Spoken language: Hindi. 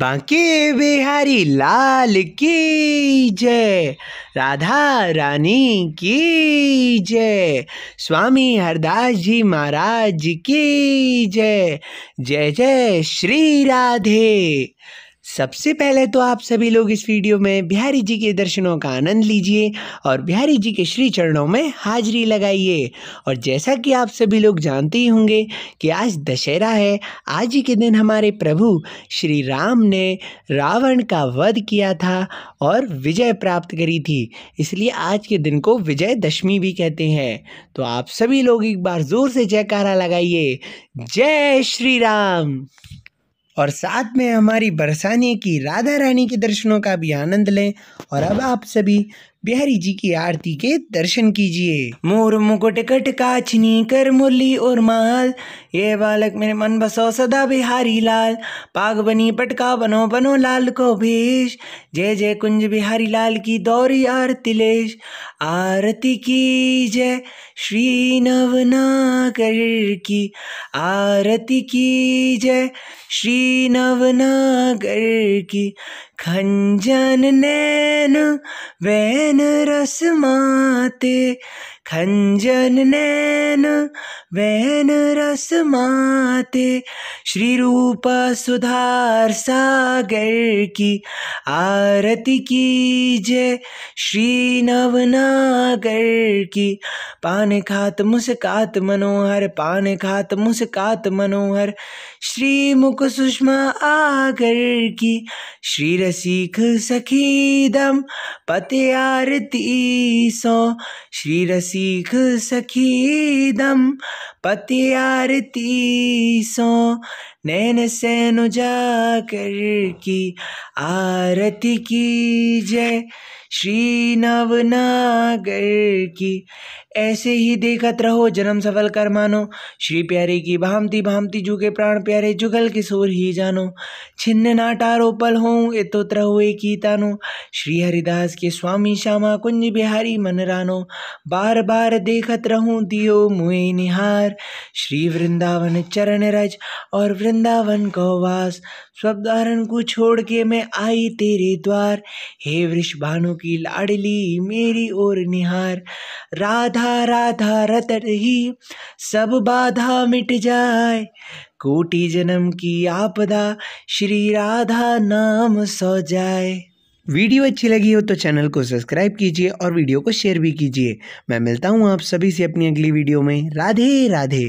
बांके बिहारी लाल की जय राधा रानी की जय स्वामी हरदास जी महाराज की जय जय जय श्री राधे सबसे पहले तो आप सभी लोग इस वीडियो में बिहारी जी के दर्शनों का आनंद लीजिए और बिहारी जी के श्री चरणों में हाजिरी लगाइए और जैसा कि आप सभी लोग जानते ही होंगे कि आज दशहरा है आज ही के दिन हमारे प्रभु श्री राम ने रावण का वध किया था और विजय प्राप्त करी थी इसलिए आज के दिन को विजयदशमी भी कहते हैं तो आप सभी लोग एक बार ज़ोर से जयकारा लगाइए जय श्री राम और साथ में हमारी बरसाने की राधा रानी के दर्शनों का भी आनंद लें और अब आप सभी बिहारी जी की आरती के दर्शन कीजिए मोर मुकुट कट काचनी कर मुरली और माल ये बालक मेरे मन बसो सदा बिहारी लाल पाग बनी पटका बनो बनो लाल को भेष जय जय कुंज बिहारी लाल की दौरी लेश आरती की जय श्री कर की आरती की जय श्री नवनागर की खंजन नैन वैन रस माते खंजन नैन वैन रस माते श्री रूप सुधार सागर की आरती की जय श्री नवनागर की पान खात मुस्कात मनोहर पान खात मुस्कात मनोहर श्री मुख सुषमा आगर की श्री रसिक सखीदम पते आरती सौ श्री रसिक सीख सखी दम पति आरती सो नैन सैन जा कर की आरती की जय श्री नवनागर की ऐसे ही देखत रहो जन्म सफल कर मानो श्री प्यारे की भामती भामती जुगे प्राण प्यारे जुगल किशोर ही जानो छिन्न नाटारो पल तो हो इतोत्र एक ही तानो श्री हरिदास के स्वामी श्यामा कुंज बिहारी मन रानो बार बार देखत रहूं दियो मुए निहार श्री वृंदावन चरण रज और वृंदावन गौवास वास को छोड़ के मैं आई तेरे द्वार हे वृष भानु की लाडली मेरी ओर निहार राधा राधा रत रही सब बाधा मिट जाए कोटि जन्म की आपदा श्री राधा नाम सो जाए वीडियो अच्छी लगी हो तो चैनल को सब्सक्राइब कीजिए और वीडियो को शेयर भी कीजिए मैं मिलता हूँ आप सभी से अपनी अगली वीडियो में राधे राधे